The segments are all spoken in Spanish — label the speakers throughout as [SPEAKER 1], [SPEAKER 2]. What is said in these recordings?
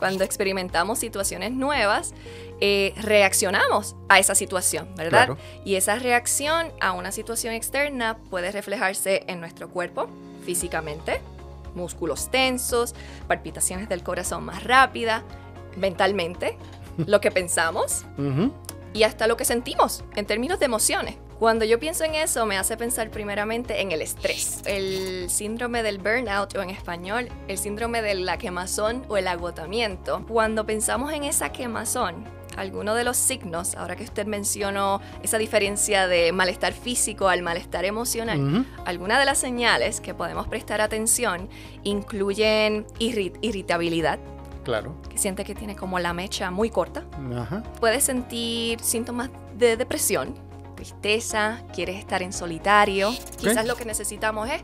[SPEAKER 1] Cuando experimentamos situaciones nuevas, eh, reaccionamos a esa situación, ¿verdad? Y esa reacción a una situación externa puede reflejarse en nuestro cuerpo, físicamente, músculos tensos, palpitaciones del corazón más rápida, mentalmente, lo que pensamos y hasta lo que sentimos en términos de emociones. Cuando yo pienso en eso, me hace pensar primeramente en el estrés, el síndrome del burnout o en español, el síndrome de la quemazón o el agotamiento. Cuando pensamos en esa quemazón, algunos de los signos, ahora que usted mencionó esa diferencia de malestar físico al malestar emocional, algunas de las señales que podemos prestar atención incluyen irritabilidad. Claro. Que siente que tiene como la mecha muy corta. Puede sentir síntomas de depresión, tristeza, quieres estar en solitario, quizás lo que necesitamos es...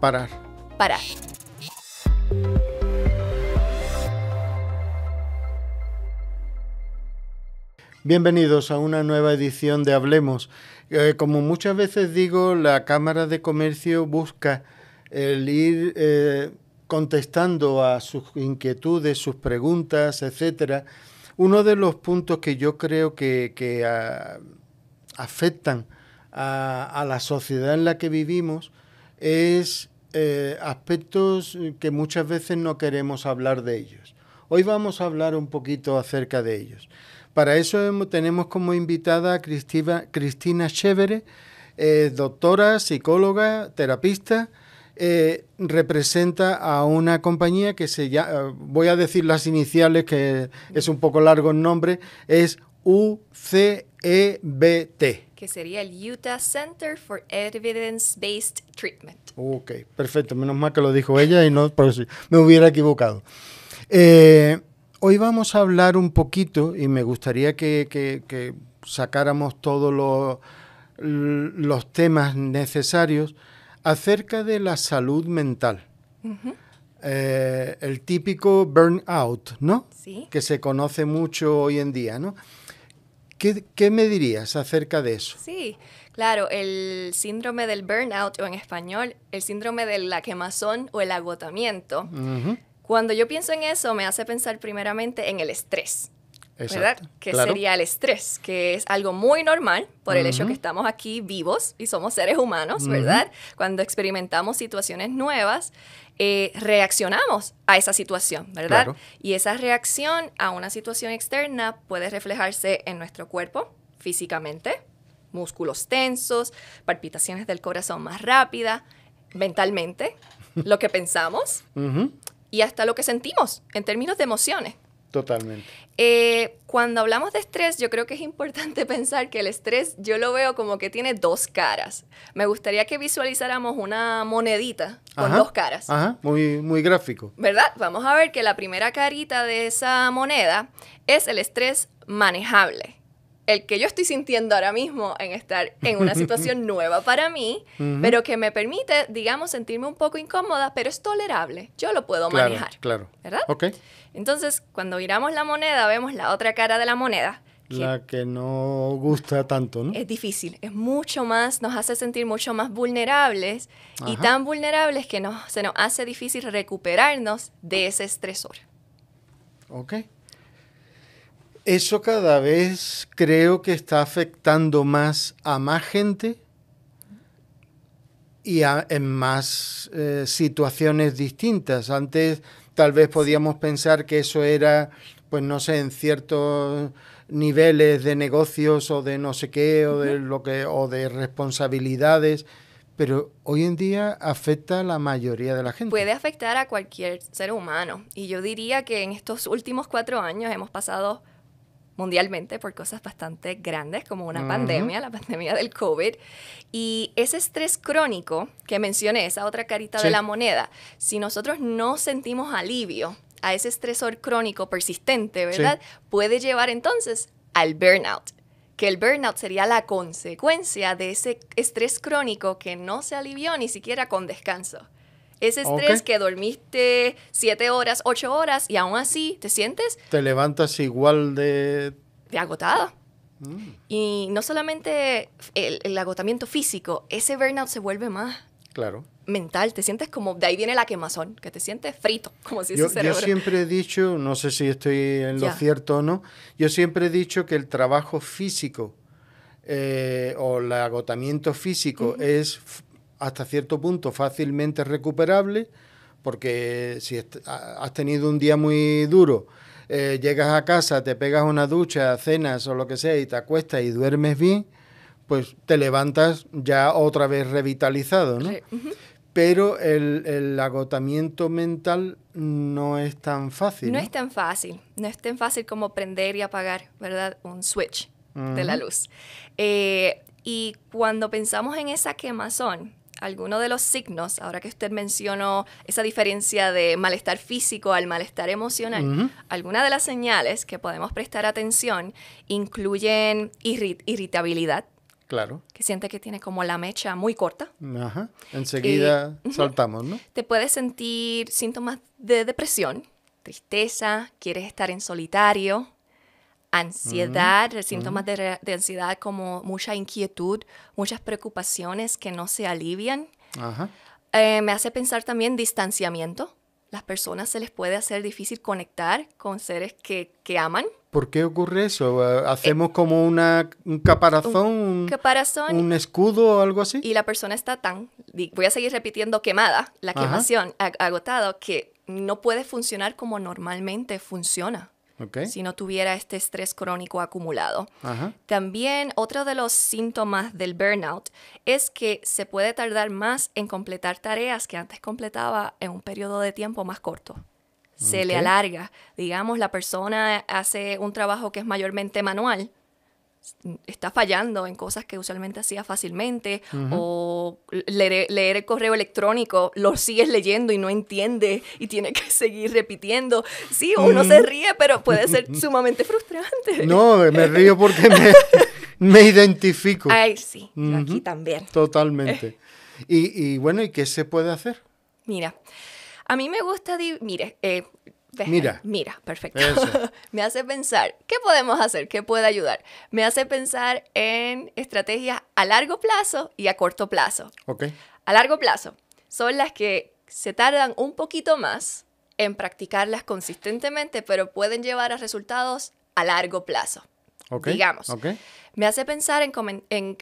[SPEAKER 1] Parar. Parar.
[SPEAKER 2] Bienvenidos a una nueva edición de Hablemos. Eh, como muchas veces digo, la Cámara de Comercio busca el ir eh, contestando a sus inquietudes, sus preguntas, etcétera. Uno de los puntos que yo creo que, ah, afectan a, la sociedad en la que vivimos es eh, aspectos que muchas veces no queremos hablar de ellos. Hoy vamos a hablar un poquito acerca de ellos. Para eso tenemos como invitada a Cristina, Cristina Chévere, eh, doctora, psicóloga, terapista. Eh, representa a una compañía que se llama, voy a decir las iniciales, que es un poco largo el nombre, es UCEBT.
[SPEAKER 1] Que sería el Utah Center for Evidence-Based Treatment.
[SPEAKER 2] Ok, perfecto. Menos mal que lo dijo ella y no me hubiera equivocado. Eh, hoy vamos a hablar un poquito y me gustaría que, sacáramos todos los, temas necesarios acerca de la salud mental. Eh, el típico burnout, ¿no? Sí. Que se conoce mucho hoy en día, ¿no? ¿Qué, me dirías acerca de eso?
[SPEAKER 1] Sí, claro, el síndrome del burnout o en español, el síndrome de la quemazón o el agotamiento. Cuando yo pienso en eso, me hace pensar primeramente en el estrés. ¿verdad? Que sería el estrés, que es algo muy normal por el hecho que estamos aquí vivos y somos seres humanos, ¿verdad? Cuando experimentamos situaciones nuevas, eh, reaccionamos a esa situación, ¿verdad? Y esa reacción a una situación externa puede reflejarse en nuestro cuerpo físicamente, músculos tensos, palpitaciones del corazón más rápida, mentalmente, lo que pensamos. Y hasta lo que sentimos en términos de emociones. Totalmente. Eh, cuando hablamos de estrés, yo creo que es importante pensar que el estrés yo lo veo como que tiene dos caras. Me gustaría que visualizáramos una monedita con dos caras. Ajá,
[SPEAKER 2] muy, muy gráfico.
[SPEAKER 1] ¿Verdad? Vamos a ver que la primera carita de esa moneda es el estrés manejable el que yo estoy sintiendo ahora mismo en estar en una situación nueva para mí, pero que me permite, digamos, sentirme un poco incómoda, pero es tolerable. Yo lo puedo manejar. Claro. ¿Verdad? Ok. Entonces, cuando miramos la moneda, vemos la otra cara de la moneda.
[SPEAKER 2] la que no gusta tanto, ¿no? Es
[SPEAKER 1] difícil, es mucho más, nos hace sentir mucho más vulnerables y tan vulnerables que se nos hace difícil recuperarnos de ese estresor.
[SPEAKER 2] Ok eso cada vez creo que está afectando más a más gente y en más eh, situaciones distintas. Antes tal vez podíamos pensar que eso era, pues no sé, en ciertos niveles de negocios o de no sé qué o de lo que o de responsabilidades, pero hoy en día afecta a la mayoría de la gente.
[SPEAKER 1] Puede afectar a cualquier ser humano y yo diría que en estos últimos cuatro años hemos pasado mundialmente por cosas bastante grandes como una pandemia, la pandemia del COVID. Y ese estrés crónico que mencioné, esa otra carita de la moneda, si nosotros no sentimos alivio a ese estresor crónico persistente, ¿verdad? Puede llevar entonces al burnout que el burnout sería la consecuencia de ese estrés crónico que no se alivió ni siquiera con descanso. Ese estrés que dormiste siete horas, 8 horas y aún así te sientes...
[SPEAKER 2] Te levantas igual de...
[SPEAKER 1] De agotada. Mm. Y no solamente el, agotamiento físico, ese burnout se vuelve más Claro. Mental, te sientes como, de ahí viene la quemazón, que te sientes frito, como si yo, Yo siempre
[SPEAKER 2] he dicho, no sé si estoy en lo cierto o no, yo siempre he dicho que el trabajo físico eh, o el agotamiento físico es hasta cierto punto fácilmente recuperable, porque si has tenido un día muy duro, eh, llegas a casa, te pegas una ducha, cenas o lo que sea y te acuestas y duermes bien, pues te levantas ya otra vez revitalizado, ¿no? Pero el, agotamiento mental no es tan fácil. No, es
[SPEAKER 1] tan fácil, no es tan fácil como prender y apagar, ¿verdad? Un switch
[SPEAKER 2] de la luz.
[SPEAKER 1] Eh, y cuando pensamos en esa quemazón, alguno de los signos, ahora que usted mencionó esa diferencia de malestar físico al malestar emocional, algunas de las señales que podemos prestar atención incluyen irritabilidad. Claro. Que siente que tiene como la mecha muy corta.
[SPEAKER 2] Ajá. Enseguida eh, saltamos, ¿no?
[SPEAKER 1] Te puedes sentir síntomas de depresión, tristeza, quieres estar en solitario, ansiedad, mm, eh, síntomas mm. de, ansiedad como mucha inquietud, muchas preocupaciones que no se alivian. Eh, me hace pensar también distanciamiento. Las personas se les puede hacer difícil conectar con seres que, que aman.
[SPEAKER 2] ¿Por qué ocurre eso? Eh, ¿Hacemos como una, un caparazón? Un
[SPEAKER 1] caparazón. ¿Un
[SPEAKER 2] escudo o
[SPEAKER 1] algo así? Y la persona está tan, voy a seguir repitiendo, quemada, la quemación, agotado, que no puede funcionar como normalmente funciona si no tuviera este estrés crónico acumulado. También otro de los síntomas del burnout es que se puede tardar más en completar tareas que antes completaba en un periodo de tiempo más corto. Se le alarga. Digamos, la persona hace un trabajo que es mayormente manual está fallando en cosas que usualmente hacía fácilmente o leer, el correo electrónico lo sigues leyendo y no entiende y tiene que seguir repitiendo. Sí, uno se ríe, pero puede ser sumamente frustrante.
[SPEAKER 2] No, me río porque me, identifico. Ay, sí, aquí también. Totalmente. Y, y, bueno, ¿y qué se puede hacer?
[SPEAKER 1] Mira, a mí me gusta, mire, eh, mira. Mira, perfecto. me hace pensar, ¿qué podemos hacer? ¿Qué puede ayudar? Me hace pensar en estrategias a largo plazo y a corto plazo. Ok. A largo plazo son las que se tardan un poquito más en practicarlas consistentemente, pero pueden llevar a resultados a largo plazo.
[SPEAKER 2] Okay. Digamos. Okay
[SPEAKER 1] me hace pensar en,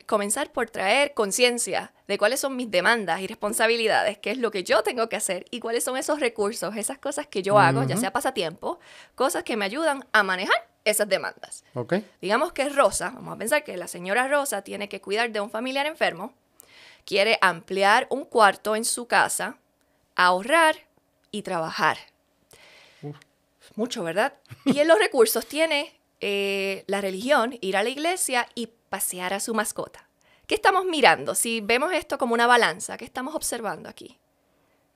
[SPEAKER 1] comenzar por traer conciencia de cuáles son mis demandas y responsabilidades, qué es lo que yo tengo que hacer y cuáles son esos recursos, esas cosas que yo hago, ya sea pasatiempo, cosas que me ayudan a manejar esas demandas. Okay. Digamos que Rosa, vamos a pensar que la señora Rosa tiene que cuidar de un familiar enfermo, quiere ampliar un cuarto en su casa, ahorrar y trabajar. Mucho, ¿verdad? y en los recursos tiene eh, la religión, ir a la iglesia y pasear a su mascota. ¿Qué estamos mirando? Si vemos esto como una balanza, ¿qué estamos observando aquí?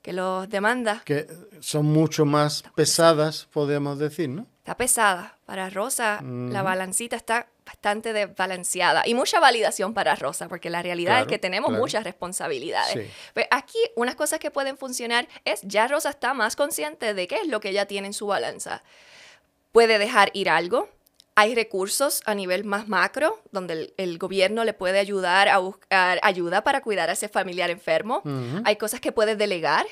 [SPEAKER 1] Que los demanda?
[SPEAKER 2] Que son mucho más pesadas, podemos decir, ¿no?
[SPEAKER 1] Está pesada. Para Rosa, la mm. balancita está bastante desbalanceada y mucha validación para Rosa, porque la realidad es que tenemos muchas responsabilidades. Pues aquí unas cosas que pueden funcionar es ya Rosa está más consciente de qué es lo que ella tiene en su balanza. Puede dejar ir algo, hay recursos a nivel más macro, donde el, gobierno le puede ayudar a buscar ayuda para cuidar a ese familiar enfermo. Hay cosas que puede delegar,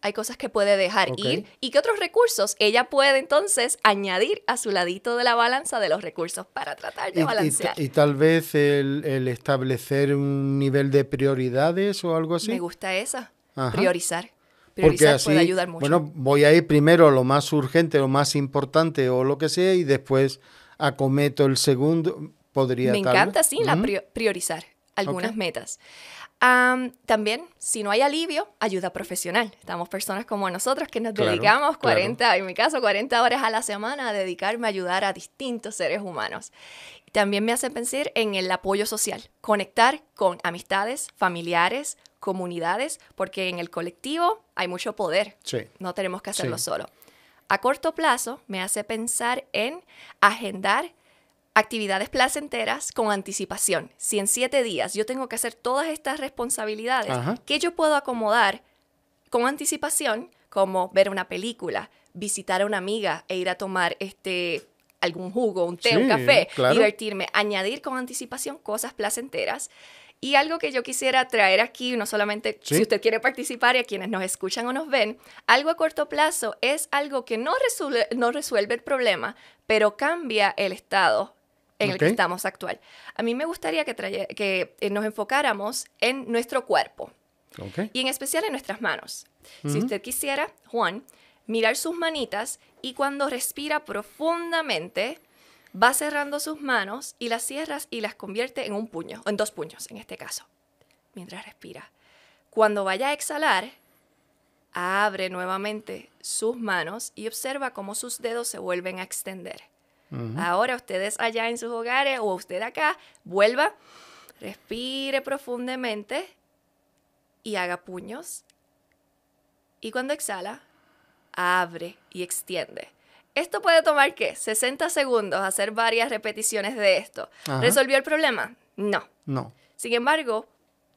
[SPEAKER 1] hay cosas que puede dejar ir y qué otros recursos ella puede entonces añadir a su ladito de la balanza de los recursos para tratar de balancear.
[SPEAKER 2] Y, tal vez el, establecer un nivel de prioridades o algo así. Me
[SPEAKER 1] gusta esa, priorizar. Priorizar Porque así, puede ayudar mucho. Bueno,
[SPEAKER 2] voy a ir primero a lo más urgente, lo más importante o lo que sea y después acometo el segundo, podría... Me tal encanta, vez? sí, la
[SPEAKER 1] priorizar algunas metas. también, si no hay alivio, ayuda profesional. Estamos personas como nosotros que nos dedicamos 40, en mi caso, 40 horas a la semana a dedicarme a ayudar a distintos seres humanos. También me hace pensar en el apoyo social, conectar con amistades, familiares, comunidades, porque en el colectivo hay mucho poder. No tenemos que hacerlo solo a corto plazo me hace pensar en agendar actividades placenteras con anticipación. Si en siete días yo tengo que hacer todas estas responsabilidades, que yo puedo acomodar con anticipación, como ver una película, visitar a una amiga e ir a tomar este algún jugo, un té, un café, divertirme, añadir con anticipación cosas placenteras y algo que yo quisiera traer aquí, no solamente si usted quiere participar y a quienes nos escuchan o nos ven, algo a corto plazo es algo que no resuelve, no resuelve el problema, pero cambia el estado en el que estamos actual. A mí me gustaría que, que eh, nos enfocáramos en nuestro cuerpo y en especial en nuestras manos. Si usted quisiera, Juan, mirar sus manitas y cuando respira profundamente, va cerrando sus manos y las cierras y las convierte en un puño, en dos puños en este caso, mientras respira. Cuando vaya a exhalar, abre nuevamente sus manos y observa cómo sus dedos se vuelven a extender. Ahora ustedes allá en sus hogares o usted acá, vuelva, respire profundamente y haga puños. Y cuando exhala, abre y extiende. Esto puede tomar, ¿qué? 60 segundos, hacer varias repeticiones de esto. ¿Resolvió el problema? No. No. Sin embargo,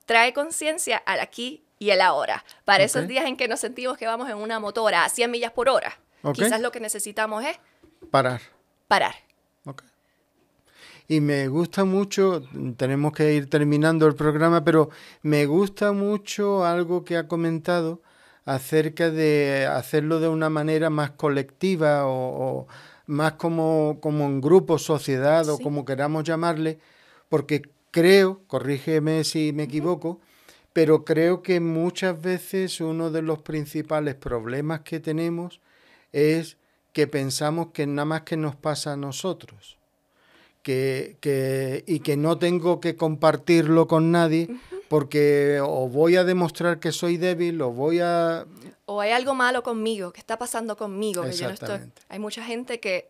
[SPEAKER 1] trae conciencia al aquí y el ahora. Para esos días en que nos sentimos que vamos en una motora a 100 millas por hora. Quizás lo que necesitamos es... Parar. Parar.
[SPEAKER 2] Y me gusta mucho, tenemos que ir terminando el programa, pero me gusta mucho algo que ha comentado acerca de hacerlo de una manera más colectiva o, más como, como en grupo, sociedad o como queramos llamarle, porque creo, corrígeme si me equivoco, pero creo que muchas veces uno de los principales problemas que tenemos es que pensamos que nada más que nos pasa a nosotros que, y que no tengo que compartirlo con nadie porque o voy a demostrar que soy débil o voy a...
[SPEAKER 1] O hay algo malo conmigo, que está pasando conmigo, que yo no estoy... Hay mucha gente que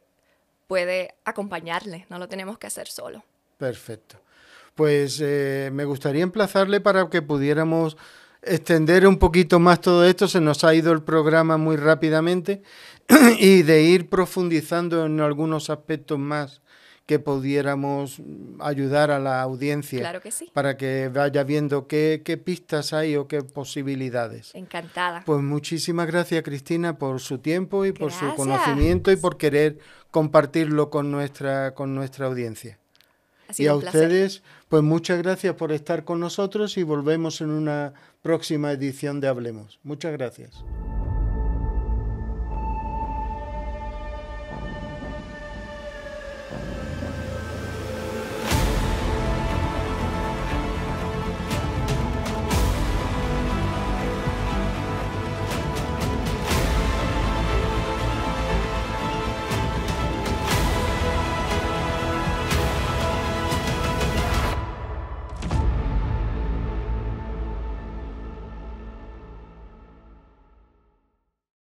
[SPEAKER 1] puede acompañarle, no lo tenemos que hacer solo.
[SPEAKER 2] Perfecto. Pues eh, me gustaría emplazarle para que pudiéramos extender un poquito más todo esto. Se nos ha ido el programa muy rápidamente y de ir profundizando en algunos aspectos más que pudiéramos mm, ayudar a la audiencia para que vaya viendo qué, pistas hay o qué posibilidades.
[SPEAKER 1] Encantada.
[SPEAKER 2] Pues muchísimas gracias Cristina por su tiempo y por su conocimiento y por querer compartirlo con nuestra, con nuestra audiencia. y a ustedes, pues muchas gracias por estar con nosotros y volvemos en una próxima edición de Hablemos. Muchas gracias.